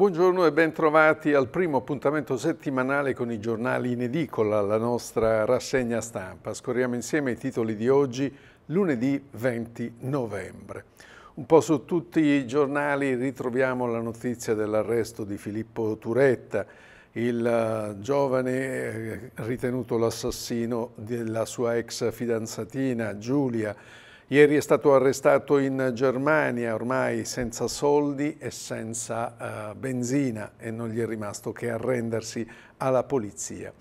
Buongiorno e bentrovati al primo appuntamento settimanale con i giornali in edicola, la nostra rassegna stampa. Scorriamo insieme i titoli di oggi, lunedì 20 novembre. Un po' su tutti i giornali ritroviamo la notizia dell'arresto di Filippo Turetta, il eh, giovane eh, ritenuto l'assassino della sua ex fidanzatina Giulia, Ieri è stato arrestato in Germania, ormai senza soldi e senza uh, benzina e non gli è rimasto che arrendersi alla polizia.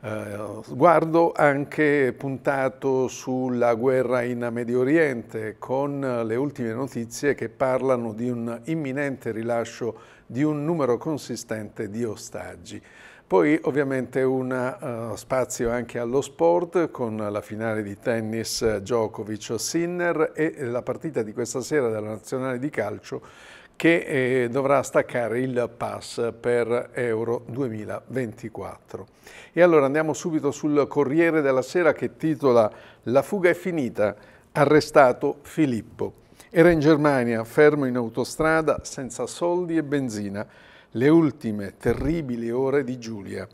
Uh, eh, sguardo anche puntato sulla guerra in Medio Oriente con le ultime notizie che parlano di un imminente rilascio di un numero consistente di ostaggi. Poi ovviamente un uh, spazio anche allo sport con la finale di tennis eh, Djokovic-Sinner e la partita di questa sera della nazionale di calcio che eh, dovrà staccare il pass per Euro 2024. E allora andiamo subito sul Corriere della Sera che titola La fuga è finita, arrestato Filippo. Era in Germania, fermo in autostrada, senza soldi e benzina le ultime terribili ore di Giulia.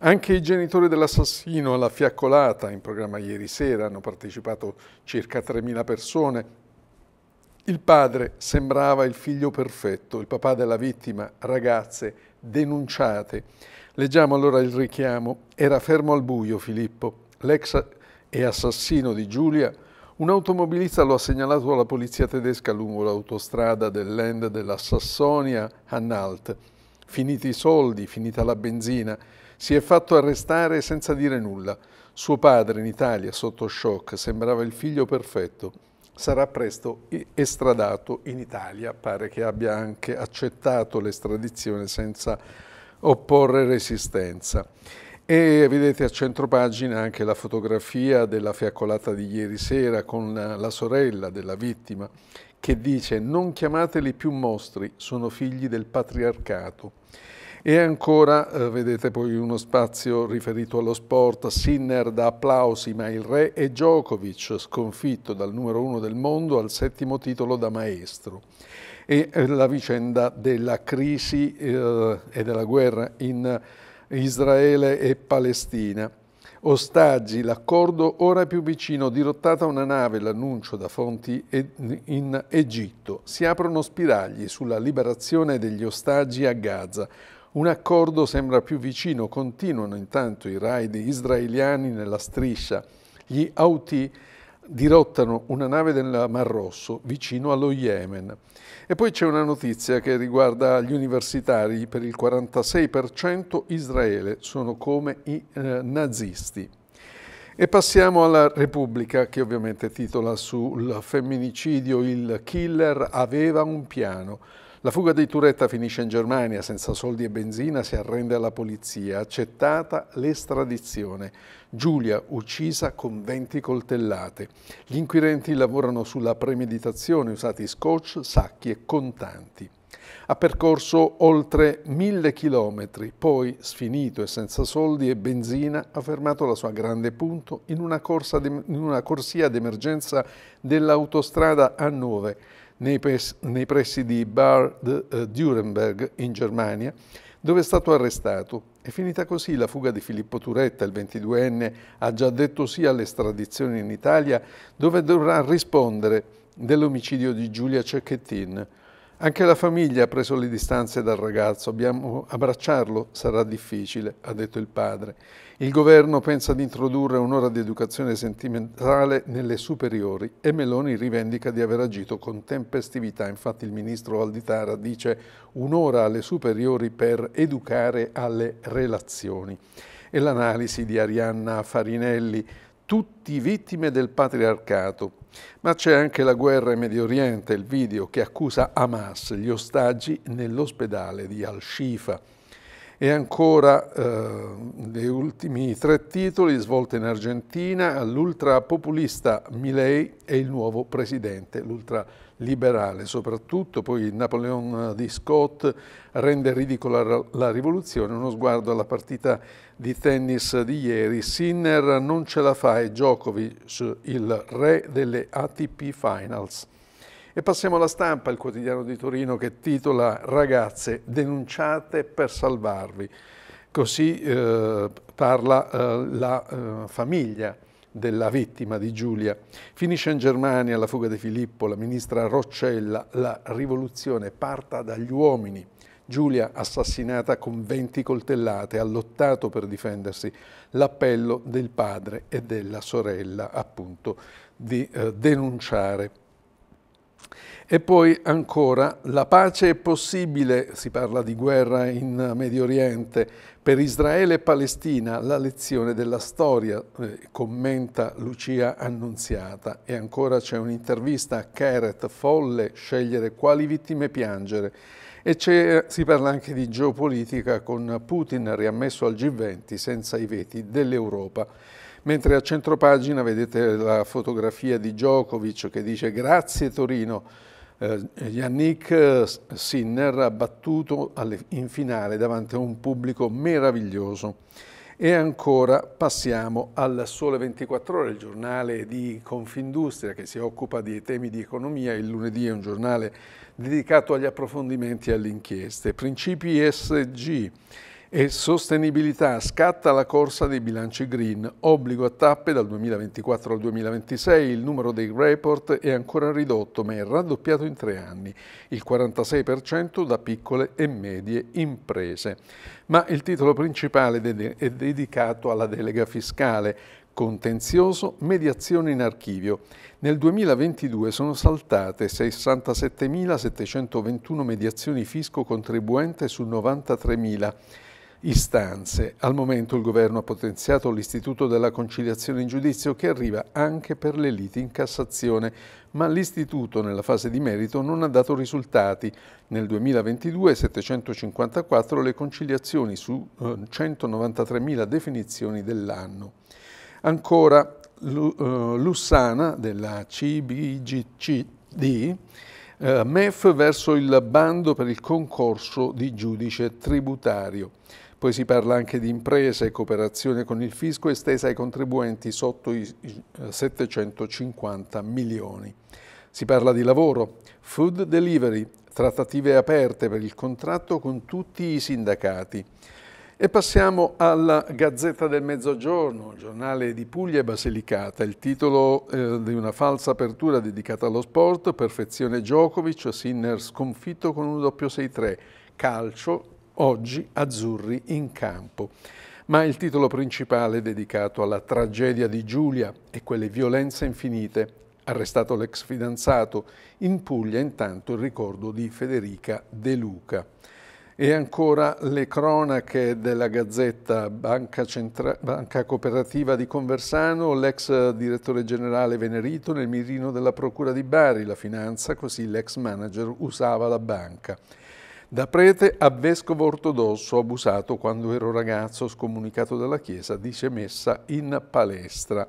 Anche i genitori dell'assassino alla fiaccolata, in programma ieri sera, hanno partecipato circa 3.000 persone. Il padre sembrava il figlio perfetto, il papà della vittima, ragazze denunciate. Leggiamo allora il richiamo. Era fermo al buio Filippo, l'ex e assassino di Giulia, un automobilista lo ha segnalato alla polizia tedesca lungo l'autostrada del land della Sassonia, Hannalt. Finiti i soldi, finita la benzina, si è fatto arrestare senza dire nulla. Suo padre in Italia, sotto shock, sembrava il figlio perfetto. Sarà presto estradato in Italia, pare che abbia anche accettato l'estradizione senza opporre resistenza. E vedete a centro pagina anche la fotografia della fiaccolata di ieri sera con la sorella della vittima che dice non chiamateli più mostri, sono figli del patriarcato. E ancora eh, vedete poi uno spazio riferito allo sport, Sinner da applausi ma il re è Djokovic sconfitto dal numero uno del mondo al settimo titolo da maestro. E eh, la vicenda della crisi eh, e della guerra in Ucraina Israele e Palestina. Ostaggi, l'accordo ora più vicino, dirottata una nave, l'annuncio da fonti in Egitto. Si aprono spiragli sulla liberazione degli ostaggi a Gaza. Un accordo sembra più vicino, continuano intanto i raid israeliani nella striscia. Gli Houthi dirottano una nave del Mar Rosso vicino allo Yemen. E poi c'è una notizia che riguarda gli universitari, per il 46% Israele sono come i eh, nazisti. E passiamo alla Repubblica che ovviamente titola sul femminicidio Il killer aveva un piano. La fuga di Turetta finisce in Germania, senza soldi e benzina si arrende alla polizia, accettata l'estradizione. Giulia uccisa con 20 coltellate. Gli inquirenti lavorano sulla premeditazione, usati scotch, sacchi e contanti. Ha percorso oltre mille chilometri, poi, sfinito e senza soldi e benzina, ha fermato la sua grande punto in una, corsa de, in una corsia d'emergenza dell'autostrada A9 nei, pres nei pressi di Bad eh, Dürrenberg in Germania, dove è stato arrestato. È finita così la fuga di Filippo Turetta, il 22enne, ha già detto sì all'estradizione in Italia, dove dovrà rispondere dell'omicidio di Giulia Cecchettin, anche la famiglia ha preso le distanze dal ragazzo, Abbiamo, abbracciarlo sarà difficile, ha detto il padre. Il governo pensa di introdurre un'ora di educazione sentimentale nelle superiori e Meloni rivendica di aver agito con tempestività. Infatti il ministro Valditara dice un'ora alle superiori per educare alle relazioni. E l'analisi di Arianna Farinelli tutti vittime del patriarcato. Ma c'è anche la guerra in Medio Oriente, il video che accusa Hamas, gli ostaggi nell'ospedale di Al-Shifa. E ancora eh, gli ultimi tre titoli, svolte in Argentina, l'ultrapopulista Milei e il nuovo presidente, l'ultrapopulista liberale, soprattutto poi Napoleon di Scott rende ridicola la rivoluzione, uno sguardo alla partita di tennis di ieri, Sinner non ce la fa e Djokovic il re delle ATP Finals. E passiamo alla stampa, il quotidiano di Torino che titola Ragazze denunciate per salvarvi. Così eh, parla eh, la eh, famiglia della vittima di Giulia. Finisce in Germania la fuga di Filippo, la ministra Roccella, la rivoluzione parta dagli uomini. Giulia, assassinata con 20 coltellate, ha lottato per difendersi. L'appello del padre e della sorella, appunto, di eh, denunciare e poi ancora, la pace è possibile, si parla di guerra in Medio Oriente, per Israele e Palestina, la lezione della storia, eh, commenta Lucia Annunziata. E ancora c'è un'intervista a Keret, folle, scegliere quali vittime piangere. E eh, si parla anche di geopolitica con Putin riammesso al G20 senza i veti dell'Europa mentre a centropagina vedete la fotografia di Djokovic che dice grazie Torino, eh, Yannick eh, Sinner ha battuto alle, in finale davanti a un pubblico meraviglioso. E ancora passiamo al Sole 24 Ore, il giornale di Confindustria che si occupa di temi di economia. Il lunedì è un giornale dedicato agli approfondimenti e alle inchieste. Principi ESG. E sostenibilità, scatta la corsa dei bilanci green, obbligo a tappe dal 2024 al 2026, il numero dei report è ancora ridotto ma è raddoppiato in tre anni, il 46% da piccole e medie imprese. Ma il titolo principale è dedicato alla delega fiscale, contenzioso, mediazione in archivio. Nel 2022 sono saltate 67.721 mediazioni fisco contribuente su 93.000 istanze. Al momento il governo ha potenziato l'istituto della conciliazione in giudizio che arriva anche per le liti in Cassazione, ma l'istituto nella fase di merito non ha dato risultati. Nel 2022 754 le conciliazioni su 193.000 eh, definizioni dell'anno. Ancora eh, Lussana della CBGCD eh, MEF verso il bando per il concorso di giudice tributario. Poi si parla anche di imprese, cooperazione con il fisco estesa ai contribuenti sotto i 750 eh, milioni. Si parla di lavoro, food delivery, trattative aperte per il contratto con tutti i sindacati. E passiamo alla Gazzetta del Mezzogiorno, giornale di Puglia e Basilicata, il titolo eh, di una falsa apertura dedicata allo sport, perfezione Djokovic, Sinner sconfitto con un doppio 6-3, calcio, oggi azzurri in campo. Ma il titolo principale è dedicato alla tragedia di Giulia e quelle violenze infinite. Arrestato l'ex fidanzato, in Puglia intanto il ricordo di Federica De Luca. E ancora le cronache della Gazzetta Banca, Centra Banca Cooperativa di Conversano, l'ex direttore generale Venerito nel mirino della Procura di Bari, la finanza, così l'ex manager usava la banca. Da prete a vescovo ortodosso, abusato quando ero ragazzo, scomunicato dalla Chiesa, dice messa in palestra,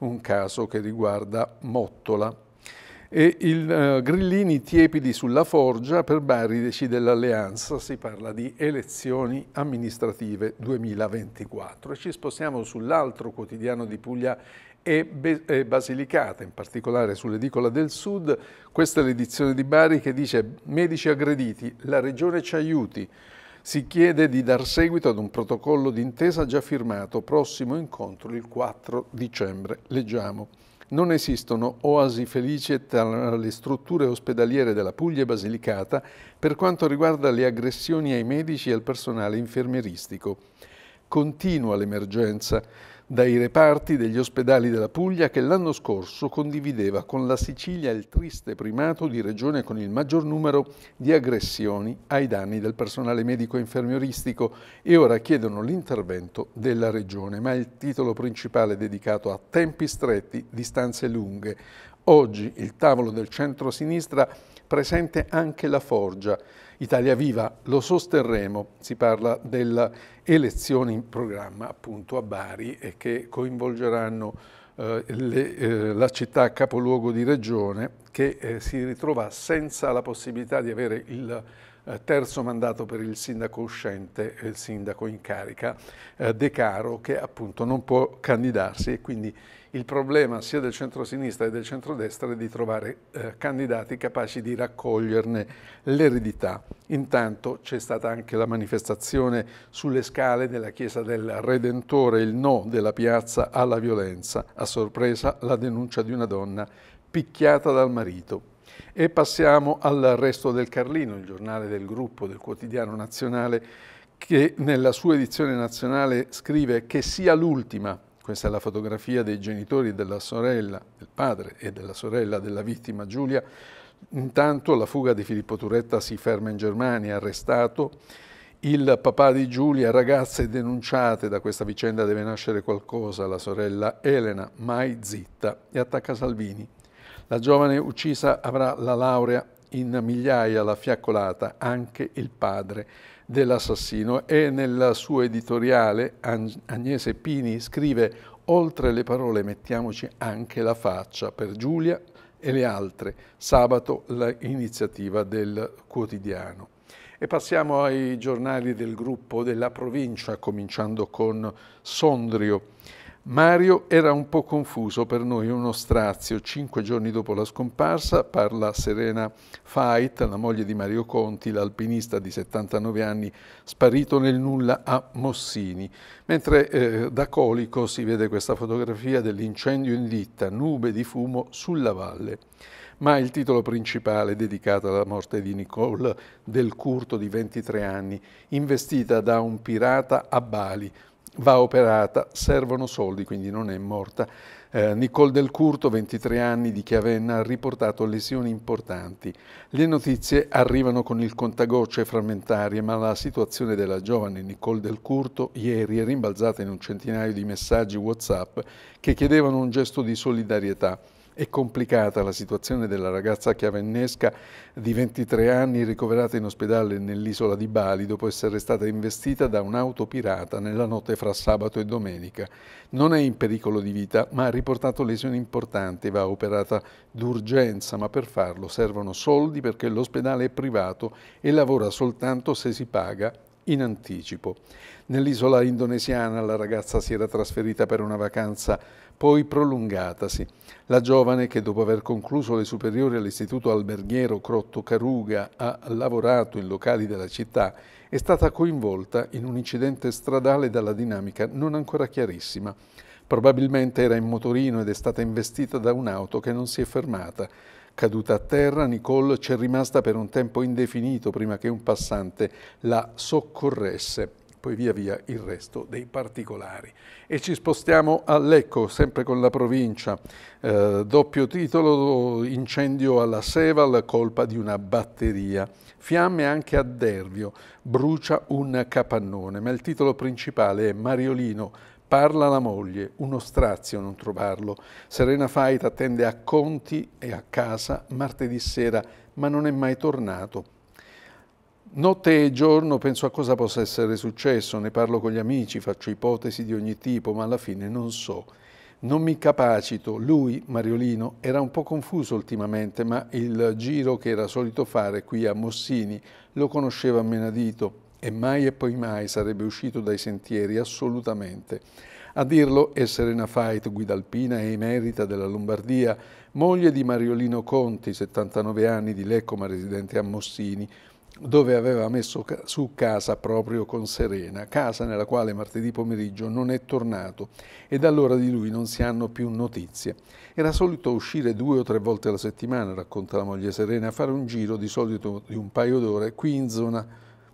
un caso che riguarda Mottola. E il eh, Grillini tiepidi sulla forgia, per Bari decide l'alleanza, si parla di elezioni amministrative 2024. E ci spostiamo sull'altro quotidiano di Puglia e, Be e Basilicata, in particolare sull'edicola del Sud. Questa è l'edizione di Bari che dice «Medici aggrediti, la Regione ci aiuti». Si chiede di dar seguito ad un protocollo d'intesa già firmato, prossimo incontro il 4 dicembre. Leggiamo. Non esistono oasi felici tra le strutture ospedaliere della Puglia e Basilicata per quanto riguarda le aggressioni ai medici e al personale infermieristico. Continua l'emergenza dai reparti degli ospedali della Puglia che l'anno scorso condivideva con la Sicilia il triste primato di regione con il maggior numero di aggressioni ai danni del personale medico infermieristico e ora chiedono l'intervento della regione, ma il titolo principale è dedicato a tempi stretti, distanze lunghe. Oggi il tavolo del centro-sinistra presente anche la Forgia, Italia Viva lo sosterremo, si parla delle elezioni in programma appunto a Bari e che coinvolgeranno eh, le, eh, la città capoluogo di regione che eh, si ritrova senza la possibilità di avere il eh, terzo mandato per il sindaco uscente e il sindaco in carica eh, De Caro che appunto non può candidarsi e quindi il problema sia del centro-sinistra che del centro-destra è di trovare eh, candidati capaci di raccoglierne l'eredità. Intanto c'è stata anche la manifestazione sulle scale della Chiesa del Redentore, il no della piazza alla violenza. A sorpresa la denuncia di una donna picchiata dal marito. E passiamo al resto del Carlino, il giornale del gruppo del quotidiano nazionale che nella sua edizione nazionale scrive che sia l'ultima, questa è la fotografia dei genitori della sorella, del padre e della sorella della vittima Giulia, intanto la fuga di Filippo Turetta si ferma in Germania, arrestato, il papà di Giulia, ragazze denunciate da questa vicenda deve nascere qualcosa, la sorella Elena, mai zitta, e attacca Salvini. La giovane uccisa avrà la laurea in migliaia la fiaccolata, anche il padre dell'assassino. E nel suo editoriale Agnese Pini scrive «Oltre le parole mettiamoci anche la faccia per Giulia e le altre, sabato l'iniziativa del quotidiano». E passiamo ai giornali del gruppo della provincia, cominciando con Sondrio. Mario era un po' confuso, per noi uno strazio. Cinque giorni dopo la scomparsa parla Serena Fait, la moglie di Mario Conti, l'alpinista di 79 anni, sparito nel nulla a Mossini. Mentre eh, da Colico si vede questa fotografia dell'incendio in ditta, nube di fumo sulla valle. Ma il titolo principale è dedicato alla morte di Nicole Del Curto di 23 anni, investita da un pirata a Bali, va operata, servono soldi, quindi non è morta. Eh, Nicole Del Curto, 23 anni, di Chiavenna, ha riportato lesioni importanti. Le notizie arrivano con il contagocce frammentarie, ma la situazione della giovane Nicole Del Curto ieri è rimbalzata in un centinaio di messaggi WhatsApp che chiedevano un gesto di solidarietà. È complicata la situazione della ragazza chiavennesca di 23 anni ricoverata in ospedale nell'isola di Bali dopo essere stata investita da un'auto pirata nella notte fra sabato e domenica. Non è in pericolo di vita, ma ha riportato lesioni importanti, va operata d'urgenza, ma per farlo servono soldi perché l'ospedale è privato e lavora soltanto se si paga in anticipo. Nell'isola indonesiana la ragazza si era trasferita per una vacanza poi prolungatasi. La giovane, che dopo aver concluso le superiori all'istituto alberghiero Crotto Caruga ha lavorato in locali della città, è stata coinvolta in un incidente stradale dalla dinamica non ancora chiarissima. Probabilmente era in motorino ed è stata investita da un'auto che non si è fermata. Caduta a terra, Nicole c'è rimasta per un tempo indefinito prima che un passante la soccorresse poi via via il resto dei particolari. E ci spostiamo a Lecco, sempre con la provincia. Eh, doppio titolo, incendio alla Seval, colpa di una batteria. Fiamme anche a Dervio, brucia un capannone, ma il titolo principale è Mariolino, Parla la moglie, uno strazio non trovarlo. Serena Fait attende a Conti e a casa martedì sera, ma non è mai tornato. Notte e giorno penso a cosa possa essere successo, ne parlo con gli amici, faccio ipotesi di ogni tipo, ma alla fine non so. Non mi capacito, lui, Mariolino, era un po' confuso ultimamente, ma il giro che era solito fare qui a Mossini lo conosceva a menadito e mai e poi mai sarebbe uscito dai sentieri assolutamente. A dirlo è Serena Fait, guida alpina e emerita della Lombardia, moglie di Mariolino Conti, 79 anni, di Lecco ma residente a Mossini, dove aveva messo su casa proprio con Serena, casa nella quale martedì pomeriggio non è tornato e da allora di lui non si hanno più notizie. Era solito uscire due o tre volte alla settimana, racconta la moglie Serena, a fare un giro di solito di un paio d'ore qui in zona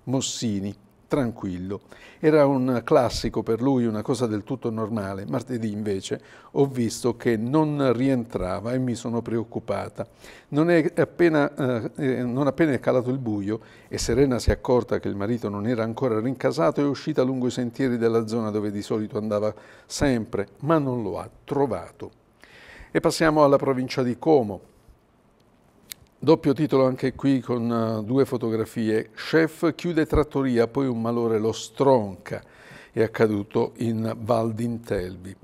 Mossini, tranquillo. Era un classico per lui, una cosa del tutto normale. Martedì invece ho visto che non rientrava e mi sono preoccupata. Non, appena, eh, eh, non appena è calato il buio e Serena si è accorta che il marito non era ancora rincasato, è uscita lungo i sentieri della zona dove di solito andava sempre, ma non lo ha trovato. E passiamo alla provincia di Como Doppio titolo anche qui con eh, due fotografie. Chef chiude trattoria, poi un malore lo stronca. È accaduto in Val d'Intelvi.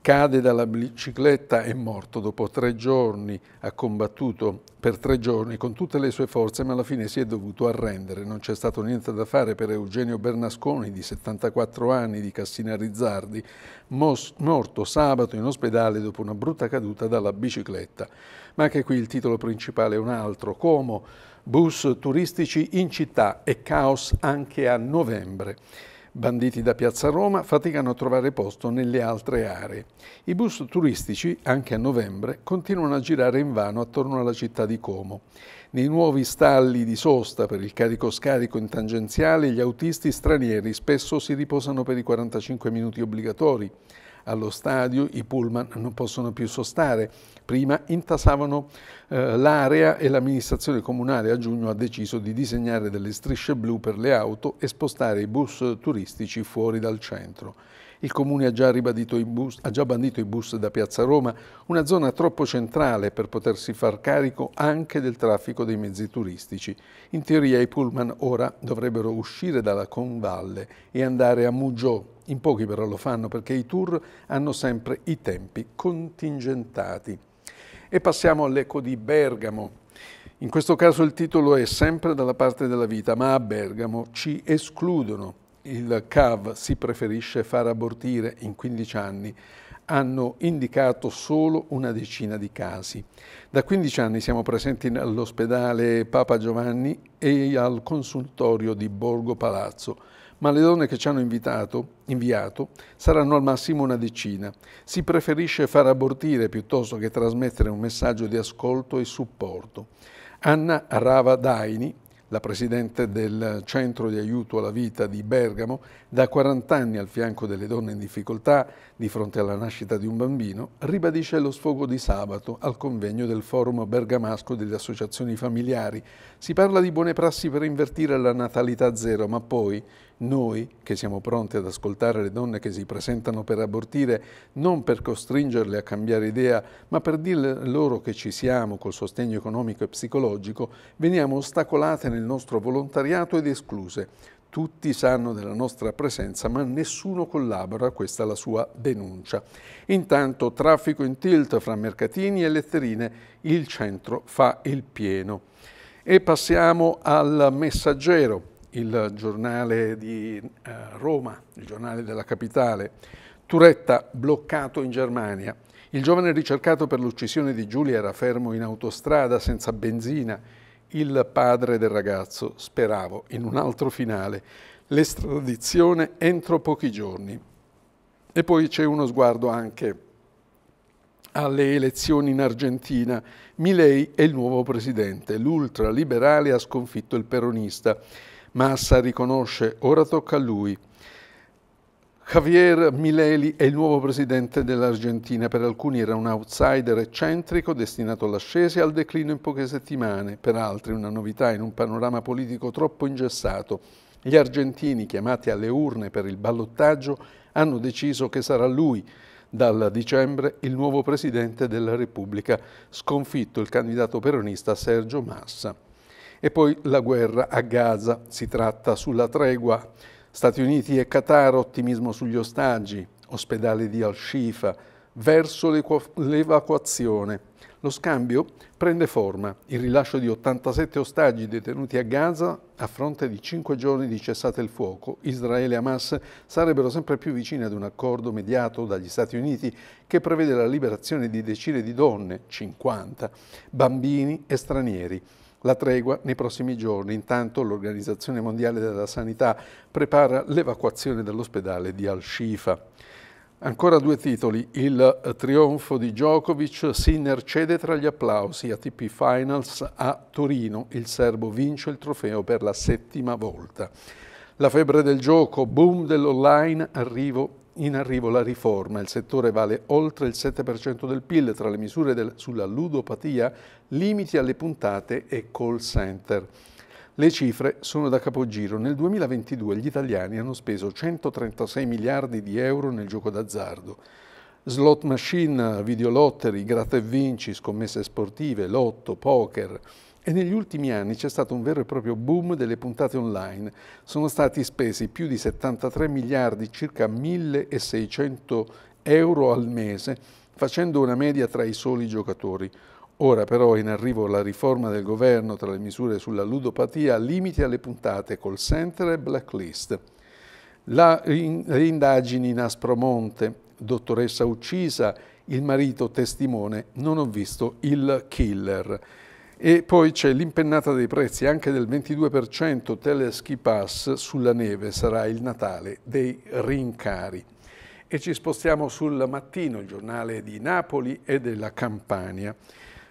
Cade dalla bicicletta, è morto dopo tre giorni, ha combattuto per tre giorni con tutte le sue forze, ma alla fine si è dovuto arrendere. Non c'è stato niente da fare per Eugenio Bernasconi, di 74 anni, di Cassina Rizzardi, morto sabato in ospedale dopo una brutta caduta dalla bicicletta. Ma anche qui il titolo principale è un altro, Como, bus turistici in città e caos anche a novembre. Banditi da Piazza Roma faticano a trovare posto nelle altre aree. I bus turistici, anche a novembre, continuano a girare in vano attorno alla città di Como. Nei nuovi stalli di sosta per il carico-scarico in tangenziale, gli autisti stranieri spesso si riposano per i 45 minuti obbligatori. Allo stadio i pullman non possono più sostare. Prima intasavano eh, l'area e l'amministrazione comunale a giugno ha deciso di disegnare delle strisce blu per le auto e spostare i bus turistici fuori dal centro. Il Comune ha già, bus, ha già, bandito i bus da Piazza Roma, una zona troppo centrale per potersi far carico anche del traffico dei mezzi turistici. In teoria i pullman ora dovrebbero uscire dalla Convalle e andare a Muggio, in pochi però lo fanno perché i tour hanno sempre i tempi contingentati. E passiamo all'Eco di Bergamo. In questo caso il titolo è sempre dalla parte della vita, ma a Bergamo ci escludono. Il CAV si preferisce far abortire in 15 anni hanno indicato solo una decina di casi. Da 15 anni siamo presenti all'ospedale Papa Giovanni e al consultorio di Borgo Palazzo ma le donne che ci hanno invitato, inviato saranno al massimo una decina. Si preferisce far abortire piuttosto che trasmettere un messaggio di ascolto e supporto. Anna Rava Daini, la presidente del Centro di aiuto alla vita di Bergamo, da 40 anni al fianco delle donne in difficoltà, di fronte alla nascita di un bambino, ribadisce lo sfogo di sabato al convegno del forum bergamasco delle associazioni familiari. Si parla di buone prassi per invertire la natalità zero, ma poi noi, che siamo pronti ad ascoltare le donne che si presentano per abortire, non per costringerle a cambiare idea, ma per dire loro che ci siamo col sostegno economico e psicologico, veniamo ostacolate nel nostro volontariato ed escluse. Tutti sanno della nostra presenza, ma nessuno collabora, questa è la sua denuncia. Intanto traffico in tilt fra mercatini e letterine, il centro fa il pieno. E passiamo al Messaggero, il giornale di eh, Roma, il giornale della capitale. Turetta bloccato in Germania. Il giovane ricercato per l'uccisione di Giulia era fermo in autostrada senza benzina il padre del ragazzo, speravo in un altro finale, l'estradizione entro pochi giorni. E poi c'è uno sguardo anche alle elezioni in Argentina. Milei è il nuovo presidente, l'ultraliberale ha sconfitto il peronista. Massa riconosce, ora tocca a lui. Javier Mileli è il nuovo presidente dell'Argentina, per alcuni era un outsider eccentrico destinato all'ascesa e al declino in poche settimane, per altri una novità in un panorama politico troppo ingessato. Gli argentini chiamati alle urne per il ballottaggio hanno deciso che sarà lui, dal dicembre, il nuovo presidente della Repubblica, sconfitto il candidato peronista Sergio Massa. E poi la guerra a Gaza, si tratta sulla tregua Stati Uniti e Qatar, ottimismo sugli ostaggi, ospedale di Al-Shifa, verso l'evacuazione. Lo scambio prende forma, il rilascio di 87 ostaggi detenuti a Gaza a fronte di 5 giorni di cessate il fuoco. Israele e Hamas sarebbero sempre più vicini ad un accordo mediato dagli Stati Uniti che prevede la liberazione di decine di donne, 50, bambini e stranieri la tregua nei prossimi giorni. Intanto l'Organizzazione Mondiale della Sanità prepara l'evacuazione dall'ospedale di Al-Shifa. Ancora due titoli, il eh, trionfo di Djokovic, Sinner cede tra gli applausi, ATP Finals a Torino, il serbo vince il trofeo per la settima volta. La febbre del gioco, boom dell'online, arrivo in arrivo la riforma. Il settore vale oltre il 7% del PIL tra le misure del, sulla ludopatia, limiti alle puntate e call center. Le cifre sono da capogiro. Nel 2022 gli italiani hanno speso 136 miliardi di euro nel gioco d'azzardo. Slot machine, videolotteri, gratta e vinci, scommesse sportive, lotto, poker, e negli ultimi anni c'è stato un vero e proprio boom delle puntate online. Sono stati spesi più di 73 miliardi, circa 1.600 euro al mese, facendo una media tra i soli giocatori. Ora però è in arrivo la riforma del governo tra le misure sulla ludopatia, limiti alle puntate call center e blacklist. La, in, le indagini in Aspromonte, dottoressa uccisa, il marito testimone, non ho visto il killer. E poi c'è l'impennata dei prezzi anche del 22% Teleski Pass sulla neve, sarà il Natale dei rincari. E ci spostiamo sul mattino, il giornale di Napoli e della Campania.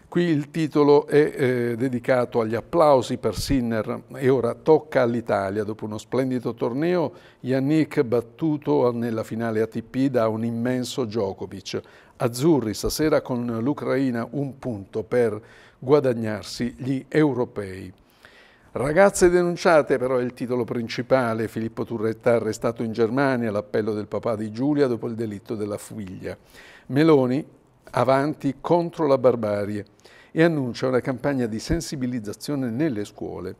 Qui il titolo è eh, dedicato agli applausi per Sinner e ora tocca all'Italia. Dopo uno splendido torneo, Yannick battuto nella finale ATP da un immenso Djokovic. Azzurri stasera con l'Ucraina un punto per guadagnarsi gli europei. Ragazze denunciate però è il titolo principale. Filippo Turretta arrestato in Germania all'appello del papà di Giulia dopo il delitto della figlia. Meloni avanti contro la barbarie e annuncia una campagna di sensibilizzazione nelle scuole.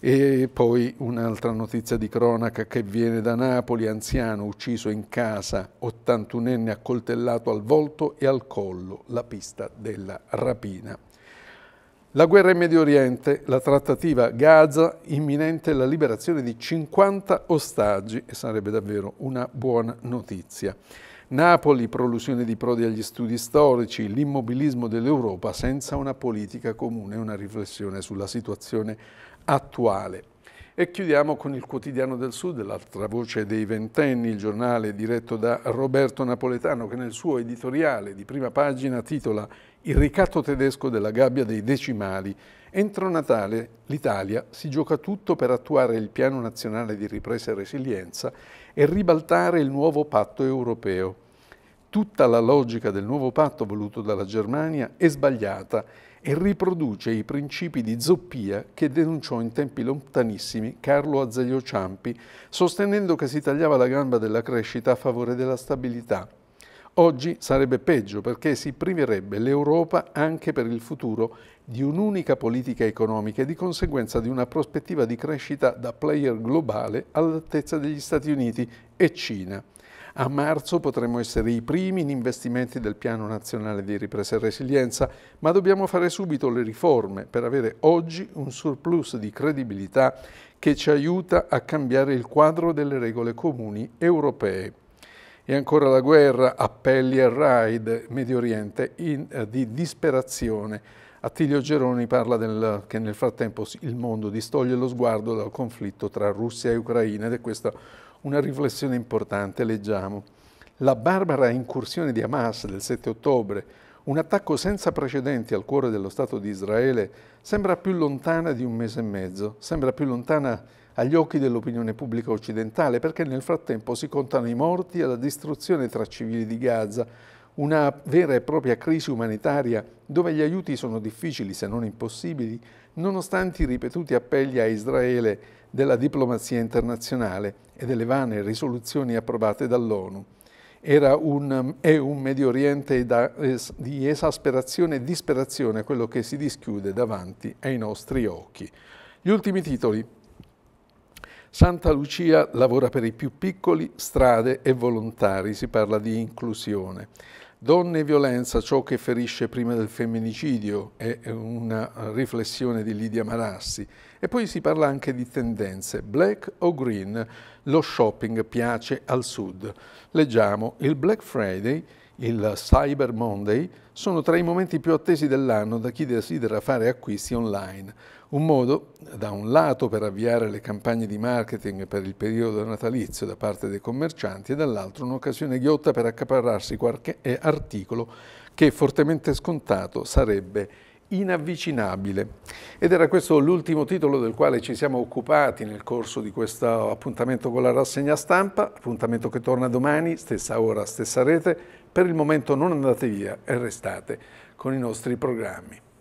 E poi un'altra notizia di cronaca che viene da Napoli, anziano ucciso in casa, 81enne accoltellato al volto e al collo, la pista della rapina. La guerra in Medio Oriente, la trattativa Gaza, imminente la liberazione di 50 ostaggi e sarebbe davvero una buona notizia. Napoli, prolusione di prodi agli studi storici, l'immobilismo dell'Europa senza una politica comune, una riflessione sulla situazione attuale. E chiudiamo con il quotidiano del Sud, l'altra voce dei ventenni, il giornale diretto da Roberto Napoletano che nel suo editoriale di prima pagina titola Il ricatto tedesco della gabbia dei decimali. Entro Natale l'Italia si gioca tutto per attuare il piano nazionale di ripresa e resilienza e ribaltare il nuovo patto europeo. Tutta la logica del nuovo patto voluto dalla Germania è sbagliata e riproduce i principi di zoppia che denunciò in tempi lontanissimi Carlo Azeglio Ciampi, sostenendo che si tagliava la gamba della crescita a favore della stabilità. Oggi sarebbe peggio perché si priverebbe l'Europa anche per il futuro di un'unica politica economica e di conseguenza di una prospettiva di crescita da player globale all'altezza degli Stati Uniti e Cina. A marzo potremo essere i primi in investimenti del Piano Nazionale di Ripresa e Resilienza, ma dobbiamo fare subito le riforme per avere oggi un surplus di credibilità che ci aiuta a cambiare il quadro delle regole comuni europee. E ancora la guerra, appelli al raid Medio Oriente in, eh, di disperazione. Attilio Geroni parla del, che nel frattempo il mondo distoglie lo sguardo dal conflitto tra Russia e Ucraina ed è questa una riflessione importante, leggiamo. La barbara incursione di Hamas del 7 ottobre, un attacco senza precedenti al cuore dello Stato di Israele, sembra più lontana di un mese e mezzo, sembra più lontana agli occhi dell'opinione pubblica occidentale perché nel frattempo si contano i morti e la distruzione tra civili di Gaza, una vera e propria crisi umanitaria dove gli aiuti sono difficili se non impossibili, nonostante i ripetuti appelli a Israele della diplomazia internazionale e delle vane risoluzioni approvate dall'ONU. Era un, è un Medio Oriente da, es, di esasperazione e disperazione quello che si dischiude davanti ai nostri occhi. Gli ultimi titoli Santa Lucia lavora per i più piccoli, strade e volontari, si parla di inclusione. Donne e violenza, ciò che ferisce prima del femminicidio, è una riflessione di Lidia Marassi. E poi si parla anche di tendenze, black o green, lo shopping piace al sud. Leggiamo, il Black Friday, il Cyber Monday, sono tra i momenti più attesi dell'anno da chi desidera fare acquisti online. Un modo, da un lato, per avviare le campagne di marketing per il periodo natalizio da parte dei commercianti e dall'altro un'occasione ghiotta per accaparrarsi qualche eh, articolo che fortemente scontato sarebbe inavvicinabile. Ed era questo l'ultimo titolo del quale ci siamo occupati nel corso di questo appuntamento con la rassegna stampa, appuntamento che torna domani, stessa ora, stessa rete. Per il momento non andate via e restate con i nostri programmi.